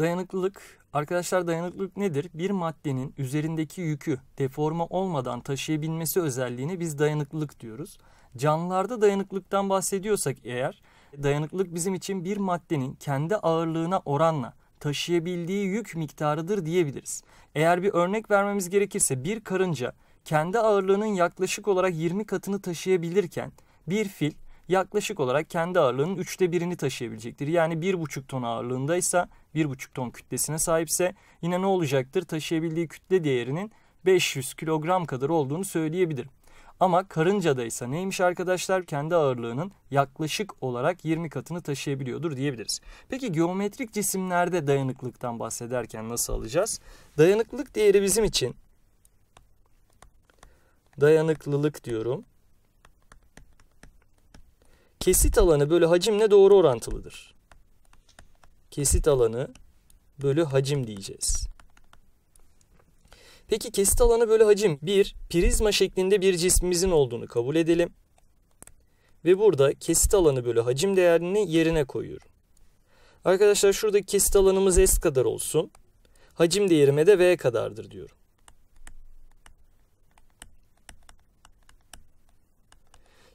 dayanıklılık. Arkadaşlar dayanıklılık nedir? Bir maddenin üzerindeki yükü deforma olmadan taşıyabilmesi özelliğini biz dayanıklılık diyoruz. Canlılarda dayanıklılıktan bahsediyorsak eğer dayanıklılık bizim için bir maddenin kendi ağırlığına oranla taşıyabildiği yük miktarıdır diyebiliriz. Eğer bir örnek vermemiz gerekirse bir karınca kendi ağırlığının yaklaşık olarak 20 katını taşıyabilirken bir fil yaklaşık olarak kendi ağırlığının üçte birini taşıyabilecektir. Yani bir buçuk ton ağırlığındaysa bir buçuk ton kütlesine sahipse yine ne olacaktır? Taşıyabildiği kütle değerinin 500 kilogram kadar olduğunu söyleyebilirim. Ama karıncadaysa neymiş arkadaşlar? Kendi ağırlığının yaklaşık olarak 20 katını taşıyabiliyordur diyebiliriz. Peki geometrik cisimlerde dayanıklılıktan bahsederken nasıl alacağız? Dayanıklılık değeri bizim için dayanıklılık diyorum kesit alanı bölü hacimle doğru orantılıdır. Kesit alanı bölü hacim diyeceğiz. Peki kesit alanı bölü hacim bir prizma şeklinde bir cismimizin olduğunu kabul edelim. Ve burada kesit alanı bölü hacim değerini yerine koyuyorum. Arkadaşlar şuradaki kesit alanımız S kadar olsun. Hacim değerime de V kadardır diyorum.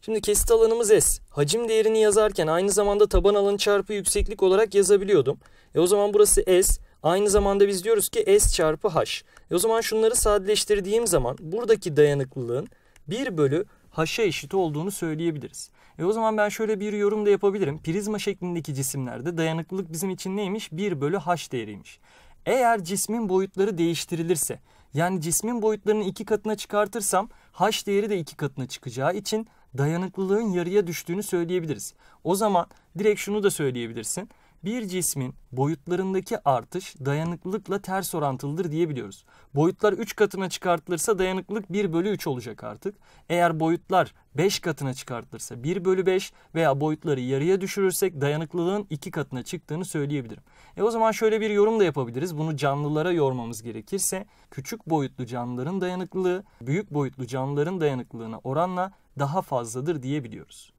Şimdi kesit alanımız S. Hacim değerini yazarken aynı zamanda taban alanı çarpı yükseklik olarak yazabiliyordum. E o zaman burası S. Aynı zamanda biz diyoruz ki S çarpı H. E o zaman şunları sadeleştirdiğim zaman buradaki dayanıklılığın 1 bölü H'a eşit olduğunu söyleyebiliriz. E o zaman ben şöyle bir yorum da yapabilirim. Prizma şeklindeki cisimlerde dayanıklılık bizim için neymiş? 1 bölü H değeriymiş. Eğer cismin boyutları değiştirilirse yani cismin boyutlarını iki katına çıkartırsam H değeri de iki katına çıkacağı için dayanıklılığın yarıya düştüğünü söyleyebiliriz. O zaman direkt şunu da söyleyebilirsin bir cismin boyutlarındaki artış dayanıklılıkla ters orantılıdır diyebiliyoruz. Boyutlar 3 katına çıkartılırsa dayanıklılık 1 bölü 3 olacak artık. Eğer boyutlar 5 katına çıkartılırsa 1 bölü 5 veya boyutları yarıya düşürürsek dayanıklılığın 2 katına çıktığını söyleyebilirim. E o zaman şöyle bir yorum da yapabiliriz. Bunu canlılara yormamız gerekirse küçük boyutlu canlıların dayanıklılığı büyük boyutlu canlıların dayanıklılığına oranla daha fazladır diyebiliyoruz.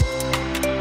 Müzik